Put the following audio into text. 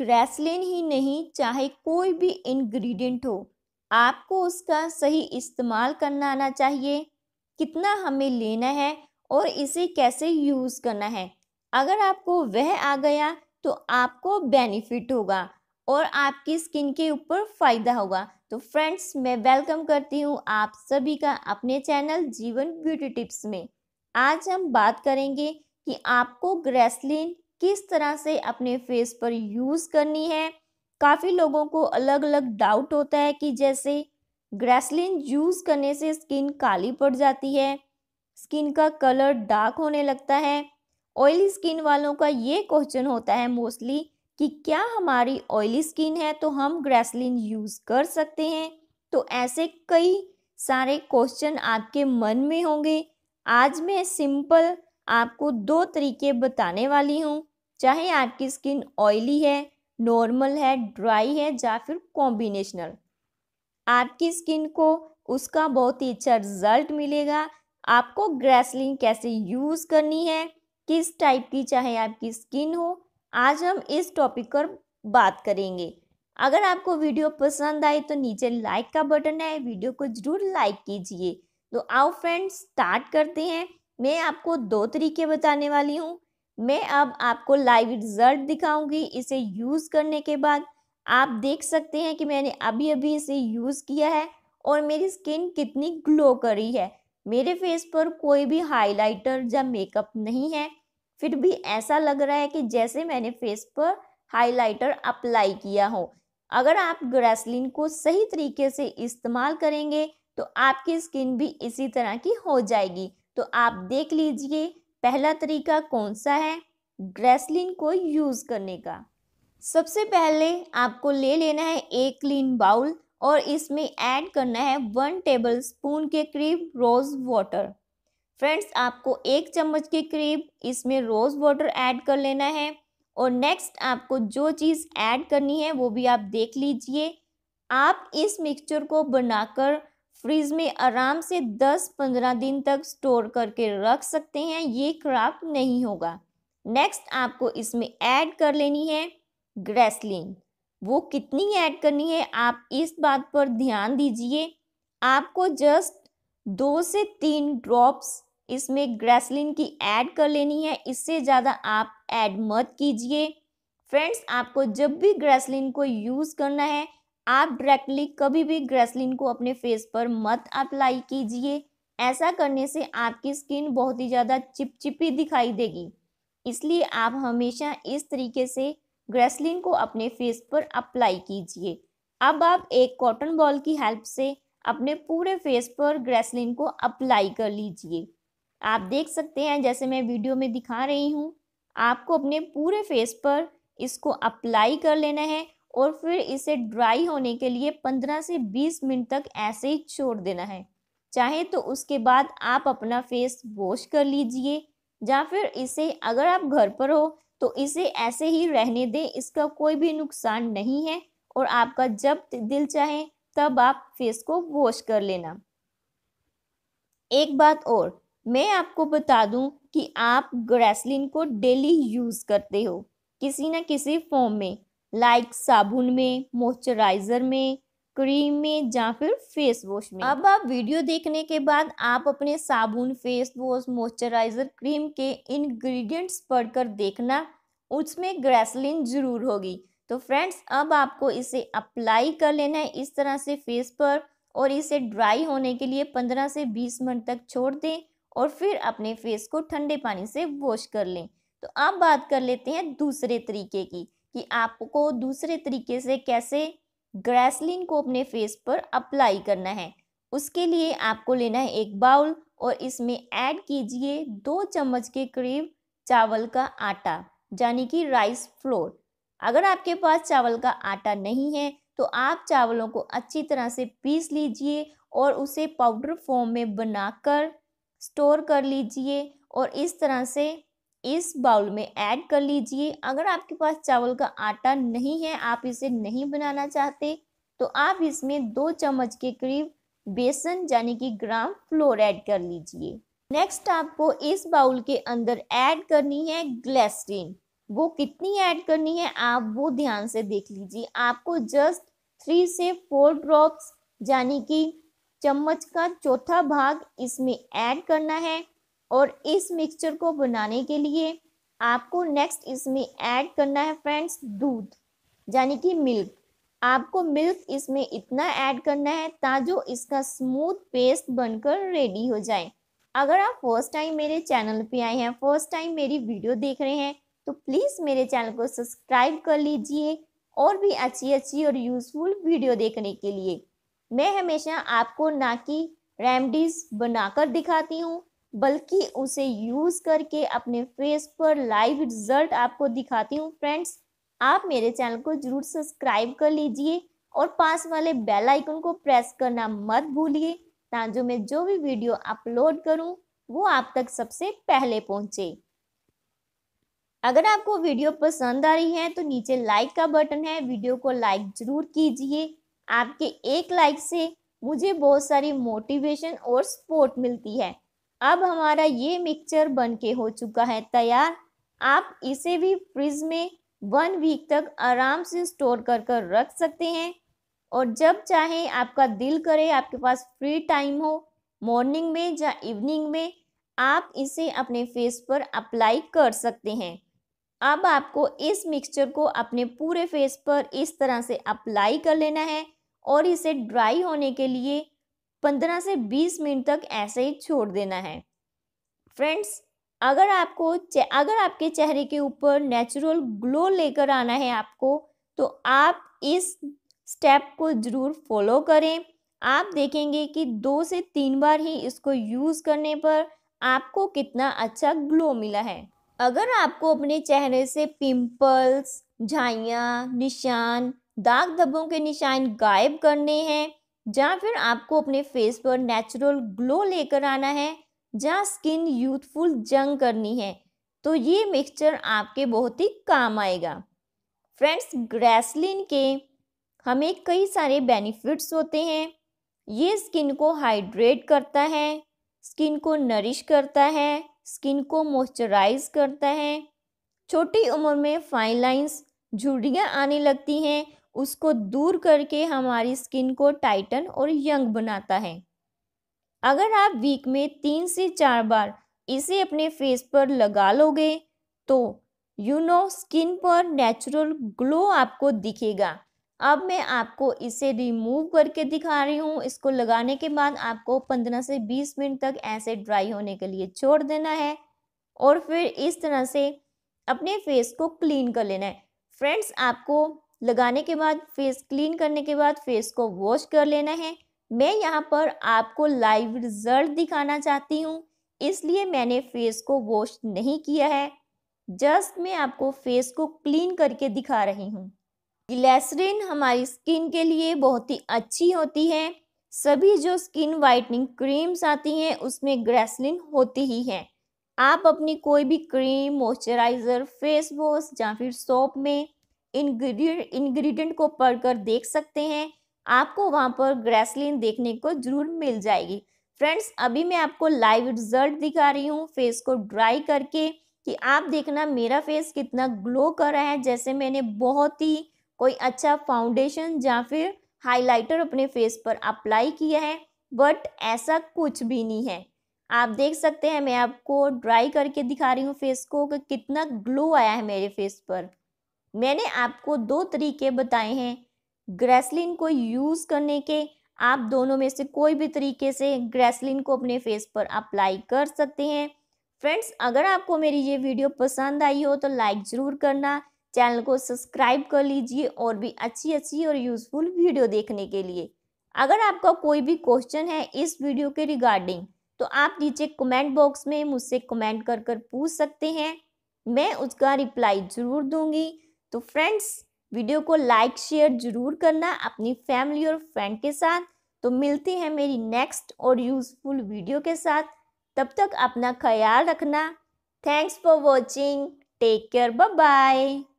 क्रैसलिन ही नहीं चाहे कोई भी इंग्रेडिएंट हो आपको उसका सही इस्तेमाल करना आना चाहिए कितना हमें लेना है और इसे कैसे यूज़ करना है अगर आपको वह आ गया तो आपको बेनिफिट होगा और आपकी स्किन के ऊपर फ़ायदा होगा तो फ्रेंड्स मैं वेलकम करती हूँ आप सभी का अपने चैनल जीवन ब्यूटी टिप्स में आज हम बात करेंगे कि आपको ग्रेसलिन किस तरह से अपने फेस पर यूज़ करनी है काफ़ी लोगों को अलग अलग डाउट होता है कि जैसे ग्रेसलिन यूज़ करने से स्किन काली पड़ जाती है स्किन का कलर डार्क होने लगता है ऑयली स्किन वालों का ये क्वेश्चन होता है मोस्टली कि क्या हमारी ऑयली स्किन है तो हम ग्रेसलिन यूज़ कर सकते हैं तो ऐसे कई सारे क्वेश्चन आपके मन में होंगे आज मैं सिंपल आपको दो तरीके बताने वाली हूँ चाहे आपकी स्किन ऑयली है नॉर्मल है ड्राई है या फिर कॉम्बिनेशनल आपकी स्किन को उसका बहुत ही अच्छा रिजल्ट मिलेगा आपको ग्रेसलिन कैसे यूज़ करनी है किस टाइप की चाहे आपकी स्किन हो आज हम इस टॉपिक पर बात करेंगे अगर आपको वीडियो पसंद आए तो नीचे लाइक का बटन है वीडियो को जरूर लाइक कीजिए तो आओ फ्रेंड्स स्टार्ट करते हैं मैं आपको दो तरीके बताने वाली हूँ मैं अब आपको लाइव रिजल्ट दिखाऊंगी इसे यूज़ करने के बाद आप देख सकते हैं कि मैंने अभी अभी इसे यूज़ किया है और मेरी स्किन कितनी ग्लो करी है मेरे फेस पर कोई भी हाइलाइटर या मेकअप नहीं है फिर भी ऐसा लग रहा है कि जैसे मैंने फेस पर हाइलाइटर अप्लाई किया हो अगर आप ग्रेसलिन को सही तरीके से इस्तेमाल करेंगे तो आपकी स्किन भी इसी तरह की हो जाएगी तो आप देख लीजिए पहला तरीका कौन सा है ग्रेसलिन को यूज़ करने का सबसे पहले आपको ले लेना है एक क्लीन बाउल और इसमें ऐड करना है वन टेबल स्पून के करीब रोज़ वाटर फ्रेंड्स आपको एक चम्मच के करीब इसमें रोज़ वाटर ऐड कर लेना है और नेक्स्ट आपको जो चीज़ ऐड करनी है वो भी आप देख लीजिए आप इस मिक्सचर को बनाकर फ्रिज में आराम से 10-15 दिन तक स्टोर करके रख सकते हैं ये खराब नहीं होगा नेक्स्ट आपको इसमें ऐड कर लेनी है ग्रेसलिन वो कितनी ऐड करनी है आप इस बात पर ध्यान दीजिए आपको जस्ट दो से तीन ड्रॉप्स इसमें ग्रेसलिन की ऐड कर लेनी है इससे ज़्यादा आप ऐड मत कीजिए फ्रेंड्स आपको जब भी ग्रेसलिन को यूज़ करना है आप डायरेक्टली कभी भी ग्रेसलिन को अपने फेस पर मत अप्लाई कीजिए ऐसा करने से आपकी स्किन बहुत ही ज़्यादा चिपचिपी दिखाई देगी इसलिए आप हमेशा इस तरीके से ग्रेसलिन को अपने फेस पर अप्लाई कीजिए अब आप एक कॉटन बॉल की हेल्प से अपने पूरे फेस पर ग्रेसलिन को अप्लाई कर लीजिए आप देख सकते हैं जैसे मैं वीडियो में दिखा रही हूँ आपको अपने पूरे फेस पर इसको अप्लाई कर लेना है और फिर इसे ड्राई होने के लिए 15 से 20 मिनट तक ऐसे ही छोड़ देना है चाहे तो उसके बाद आप अपना फेस वॉश कर लीजिए या फिर इसे अगर आप घर पर हो तो इसे ऐसे ही रहने दें इसका कोई भी नुकसान नहीं है और आपका जब दिल चाहे तब आप फेस को वॉश कर लेना एक बात और मैं आपको बता दूं कि आप ग्रेसलिन को डेली यूज़ करते हो किसी न किसी फॉर्म में लाइक साबुन में मॉइस्चराइजर में क्रीम में या फिर फेस वॉश में अब आप वीडियो देखने के बाद आप अपने साबुन फेस वॉश मॉइस्चराइजर क्रीम के इंग्रेडिएंट्स पढ़कर देखना उसमें ग्रेसलिन जरूर होगी तो फ्रेंड्स अब आपको इसे अप्लाई कर लेना है इस तरह से फेस पर और इसे ड्राई होने के लिए 15 से 20 मिनट तक छोड़ दें और फिर अपने फेस को ठंडे पानी से वॉश कर लें तो अब बात कर लेते हैं दूसरे तरीके की कि आपको दूसरे तरीके से कैसे ग्रेसलिन को अपने फेस पर अप्लाई करना है उसके लिए आपको लेना है एक बाउल और इसमें ऐड कीजिए दो चम्मच के करीब चावल का आटा यानी कि राइस फ्लोर अगर आपके पास चावल का आटा नहीं है तो आप चावलों को अच्छी तरह से पीस लीजिए और उसे पाउडर फॉर्म में बनाकर स्टोर कर लीजिए और इस तरह से इस बाउल में ऐड कर लीजिए अगर आपके पास चावल का आटा नहीं है आप इसे नहीं बनाना चाहते तो आप इसमें दो चम्मच के करीब बेसन यानी कि ग्राम फ्लोर ऐड कर लीजिए नेक्स्ट आपको इस बाउल के अंदर ऐड करनी है ग्लेस्टिन वो कितनी ऐड करनी है आप वो ध्यान से देख लीजिए आपको जस्ट थ्री से फोर ड्रॉप्स यानी कि चम्मच का चौथा भाग इसमें ऐड करना है और इस मिक्सचर को बनाने के लिए आपको नेक्स्ट इसमें ऐड करना है फ्रेंड्स दूध यानी कि मिल्क आपको मिल्क इसमें इतना ऐड करना है ताजो इसका स्मूथ पेस्ट बनकर रेडी हो जाए अगर आप फर्स्ट टाइम मेरे चैनल पे आए हैं फर्स्ट टाइम मेरी वीडियो देख रहे हैं तो प्लीज़ मेरे चैनल को सब्सक्राइब कर लीजिए और भी अच्छी अच्छी और यूज़फुल वीडियो देखने के लिए मैं हमेशा आपको ना कि रेमडीज़ बनाकर दिखाती हूँ बल्कि उसे यूज करके अपने फेस पर लाइव रिजल्ट आपको दिखाती हूँ फ्रेंड्स आप मेरे चैनल को जरूर सब्सक्राइब कर लीजिए और पास वाले बेल आइकन को प्रेस करना मत भूलिए ताकि मैं जो भी वीडियो अपलोड करूँ वो आप तक सबसे पहले पहुंचे अगर आपको वीडियो पसंद आ रही है तो नीचे लाइक का बटन है वीडियो को लाइक जरूर कीजिए आपके एक लाइक से मुझे बहुत सारी मोटिवेशन और सपोर्ट मिलती है अब हमारा ये मिक्सचर बन के हो चुका है तैयार आप इसे भी फ्रिज में वन वीक तक आराम से स्टोर कर कर रख सकते हैं और जब चाहे आपका दिल करे आपके पास फ्री टाइम हो मॉर्निंग में या इवनिंग में आप इसे अपने फेस पर अप्लाई कर सकते हैं अब आपको इस मिक्सचर को अपने पूरे फेस पर इस तरह से अप्लाई कर लेना है और इसे ड्राई होने के लिए 15 से 20 मिनट तक ऐसे ही छोड़ देना है फ्रेंड्स अगर आपको अगर आपके चेहरे के ऊपर नेचुरल ग्लो लेकर आना है आपको तो आप इस स्टेप को ज़रूर फॉलो करें आप देखेंगे कि दो से तीन बार ही इसको यूज़ करने पर आपको कितना अच्छा ग्लो मिला है अगर आपको अपने चेहरे से पिंपल्स झाइयाँ निशान दाग धब्बों के निशान गायब करने हैं जहाँ फिर आपको अपने फेस पर नेचुरल ग्लो लेकर आना है जहाँ स्किन यूथफुल जंग करनी है तो ये मिक्सचर आपके बहुत ही काम आएगा फ्रेंड्स ग्रेसलिन के हमें कई सारे बेनिफिट्स होते हैं ये स्किन को हाइड्रेट करता है स्किन को नरिश करता है स्किन को मॉइस्चराइज करता है छोटी उम्र में फाइन लाइंस झुर्रियाँ आने लगती हैं उसको दूर करके हमारी स्किन को टाइटन और यंग बनाता है अगर आप वीक में तीन से चार बार इसे अपने फेस पर लगा लोगे तो यू नो स्किन पर नेचुरल ग्लो आपको दिखेगा अब मैं आपको इसे रिमूव करके दिखा रही हूँ इसको लगाने के बाद आपको 15 से 20 मिनट तक ऐसे ड्राई होने के लिए छोड़ देना है और फिर इस तरह से अपने फेस को क्लीन कर लेना है फ्रेंड्स आपको लगाने के बाद फेस क्लीन करने के बाद फेस को वॉश कर लेना है मैं यहाँ पर आपको लाइव रिजल्ट दिखाना चाहती हूँ इसलिए मैंने फेस को वॉश नहीं किया है जस्ट मैं आपको फेस को क्लीन करके दिखा रही हूँ ग्लैसरीन हमारी स्किन के लिए बहुत ही अच्छी होती है सभी जो स्किन वाइटनिंग क्रीम्स आती हैं उसमें ग्रेसलिन होती ही है आप अपनी कोई भी क्रीम मॉइस्चराइज़र फेस वॉश या फिर सोप में इंग्रेडिएंट इंग्रेडिएंट को पढ़कर देख सकते हैं आपको वहाँ पर ग्रेसलिन देखने को जरूर मिल जाएगी फ्रेंड्स अभी मैं आपको लाइव रिजल्ट दिखा रही हूँ फेस को ड्राई करके कि आप देखना मेरा फेस कितना ग्लो कर रहा है जैसे मैंने बहुत ही कोई अच्छा फाउंडेशन या फिर हाइलाइटर अपने फेस पर अप्लाई किया है बट ऐसा कुछ भी नहीं है आप देख सकते हैं मैं आपको ड्राई करके दिखा रही हूँ फेस को कि कितना ग्लो आया है मेरे फेस पर मैंने आपको दो तरीके बताए हैं ग्रेसलिन को यूज़ करने के आप दोनों में से कोई भी तरीके से ग्रेसलिन को अपने फेस पर अप्लाई कर सकते हैं फ्रेंड्स अगर आपको मेरी ये वीडियो पसंद आई हो तो लाइक ज़रूर करना चैनल को सब्सक्राइब कर लीजिए और भी अच्छी अच्छी और यूज़फुल वीडियो देखने के लिए अगर आपका कोई भी क्वेश्चन है इस वीडियो के रिगार्डिंग तो आप नीचे कमेंट बॉक्स में मुझसे कमेंट कर कर पूछ सकते हैं मैं उसका रिप्लाई ज़रूर दूंगी तो फ्रेंड्स वीडियो को लाइक शेयर जरूर करना अपनी फैमिली और फ्रेंड के साथ तो मिलते हैं मेरी नेक्स्ट और यूज़फुल वीडियो के साथ तब तक अपना ख्याल रखना thanks for watching take care bye bye